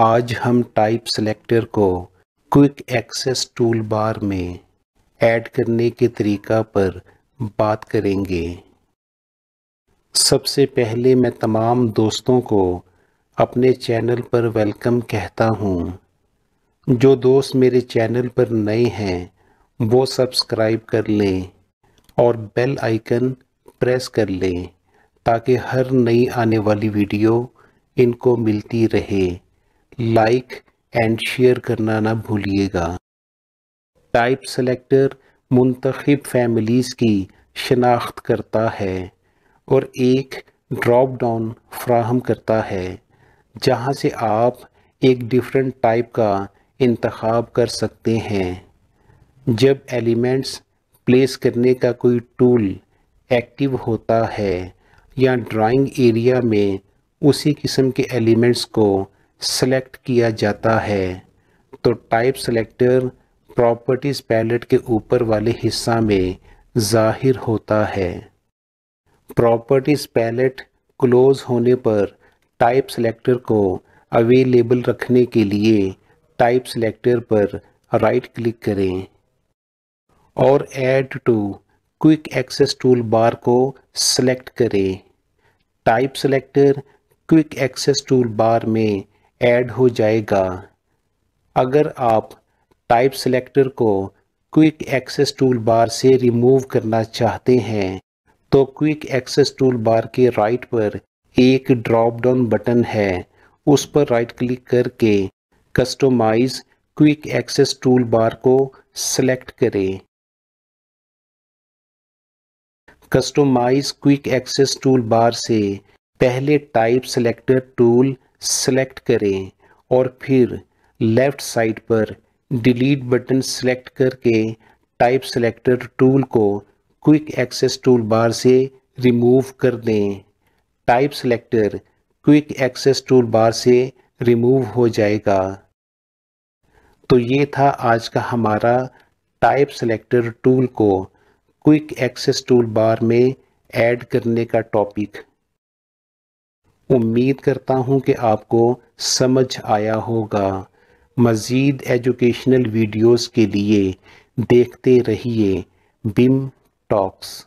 आज हम type selector को क्विक एक्सेस टूल बार में ऐड करने के तरीका पर बात करेंगे सबसे पहले मैं तमाम दोस्तों को अपने चैनल पर वेलकम कहता हूँ जो दोस्त मेरे चैनल पर नए हैं वो सब्सक्राइब कर लें और बेल आइकन प्रेस कर लें ताकि हर नई आने वाली वीडियो इनको मिलती रहे लाइक एंड शेयर करना ना भूलिएगा टाइप सेलेक्टर मुंतखब फैमिलीज़ की शनाख्त करता है और एक ड्रॉप डाउन फ्राहम करता है जहाँ से आप एक डिफरेंट टाइप का इंतखब कर सकते हैं जब एलिमेंट्स प्लेस करने का कोई टूल एक्टिव होता है या ड्राइंग एरिया में उसी किस्म के एलिमेंट्स को सेलेक्ट किया जाता है तो टाइप सेलेक्टर प्रॉपर्टीज़ पैलेट के ऊपर वाले हिस्सा में जाहिर होता है प्रॉपर्टीज़ पैलेट क्लोज होने पर टाइप सेलेक्टर को अवेलेबल रखने के लिए टाइप सेलेक्टर पर राइट क्लिक करें और add to quick access tool bar को सेलेक्ट करें type selector quick access tool bar में ऐड हो जाएगा अगर आप टाइप सेलेक्टर को क्विक एक्सेस टूल बार से रिमूव करना चाहते हैं तो क्विक एक्सेस टूल बार के राइट पर एक ड्रॉप डाउन बटन है उस पर राइट क्लिक करके customize quick access tool bar को सेलेक्ट करें customize quick access tool bar से पहले टाइप सेलेक्टर टूल सेलेक्ट करें और फिर लेफ़्ट साइड पर डिलीट बटन सेलेक्ट करके टाइप सेलेक्टर टूल को क्विक एक्सेस टूल बार से रिमूव कर दें type selector quick access tool bar से रिमूव हो जाएगा तो ये था आज का हमारा टाइप सेलेक्टर टूल को क्विक एक्सेस टूल बार में ऐड करने का टॉपिक उम्मीद करता हूँ कि आपको समझ आया होगा मज़ीद एजुकेशनल वीडियोस के लिए देखते रहिए बिम टॉक्स